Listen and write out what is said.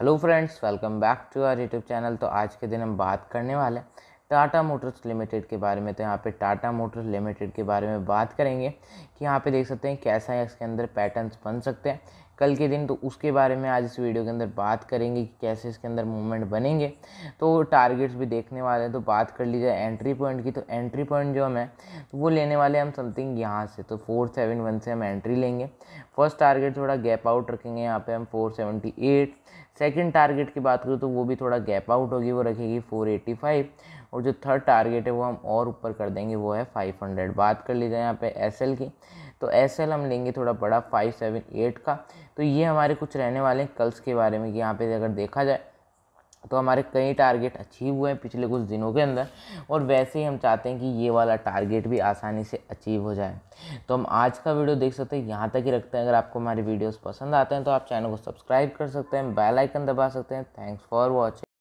hello friends welcome back to our YouTube channel तो आज के दिन हम बात करने वाले हैं टाटा मोटर्स लिमिटेड के बारे में तो यहाँ पे टाटा मोटर्स लिमिटेड के बारे में बात करेंगे कि यहाँ पे देख सकते हैं कैसा है इसके अंदर पैटर्न्स बन सकते हैं कल के दिन तो उसके बारे में आज इस वीडियो के अंदर बात करेंगे कि कैसे इसके अंदर मूवमेंट बनेंगे तो टारगेट्स भी देखने वाले हैं तो बात कर ली जाए एंट्री पॉइंट की तो एंट्री पॉइंट जो हम है तो वो लेने वाले हम समथिंग यहाँ से तो फोर सेवन वन से हम एंट्री लेंगे फर्स्ट टारगेट थोड़ा गैप आउट रखेंगे यहाँ पे हम four seventy eight second target की बात करूँ तो वो भी थोड़ा गैप आउट होगी वो रखेगी फोर एटी फाइव और जो थर्ड टारगेट है वो हम और ऊपर कर देंगे वो है 500 बात कर लीजिए यहाँ पे एस की तो एस हम लेंगे थोड़ा बड़ा 578 का तो ये हमारे कुछ रहने वाले हैं कल्स के बारे में कि यहाँ पे अगर देखा जाए तो हमारे कई टारगेट अचीव हुए हैं पिछले कुछ दिनों के अंदर और वैसे ही हम चाहते हैं कि ये वाला टारगेट भी आसानी से अचीव हो जाए तो हम आज का वीडियो देख सकते हैं यहाँ तक ही रखते हैं अगर आपको हमारे वीडियोस पसंद आते हैं तो आप चैनल को सब्सक्राइब कर सकते हैं बेल आइकन दबा सकते हैं थैंक्स फॉर वॉचिंग